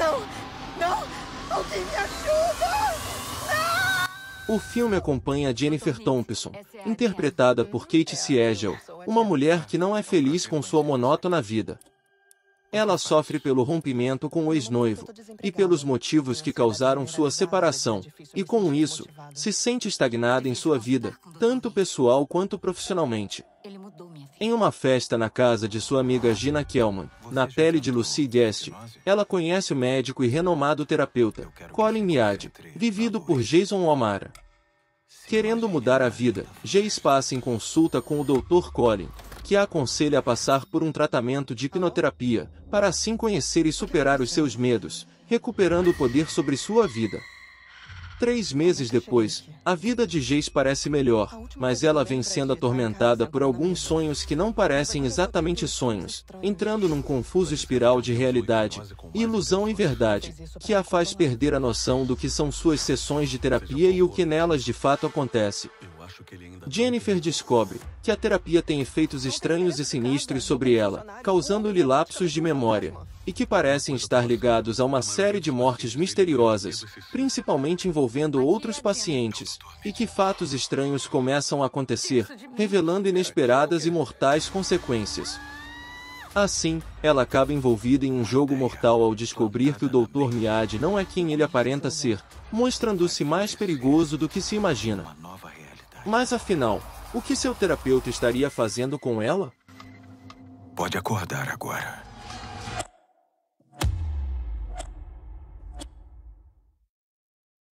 Não! Alguém me ajuda! Não! O filme acompanha Jennifer Thompson, é interpretada por Kate Siegel, é uma mulher que não é feliz com sua monótona vida. Ela sofre pelo rompimento com o ex-noivo e pelos motivos que causaram sua separação, e com isso, né? se sente estagnada em sua tá vida, tanto pessoal quanto profissionalmente. Em uma festa na casa de sua amiga Gina Kelman, na pele de Lucy Guest, ela conhece o médico e renomado terapeuta, Colin Miad, vivido por Jason O'Mara. Querendo mudar a vida, Jace passa em consulta com o Dr. Colin, que a aconselha a passar por um tratamento de hipnoterapia, para assim conhecer e superar os seus medos, recuperando o poder sobre sua vida. Três meses depois, a vida de Geis parece melhor, mas ela vem sendo é atormentada por alguns sonhos que não parecem exatamente sonhos, entrando num confuso espiral de realidade, ilusão e verdade, que a faz perder a noção do que são suas sessões de terapia e o que nelas de fato acontece. Jennifer descobre que a terapia tem efeitos estranhos e sinistros sobre ela, causando-lhe lapsos de memória, e que parecem estar ligados a uma série de mortes misteriosas, principalmente envolvendo outros é é? pacientes, e que é fatos estranhos começam a acontecer, revelando inesperadas e mortais consequências. Assim, ela acaba envolvida em um jogo mortal ao descobrir que o Dr. Miad não é quem ele aparenta ser, mostrando-se mais perigoso do que se imagina. Mas afinal, o que seu terapeuta estaria fazendo com ela? Pode acordar agora.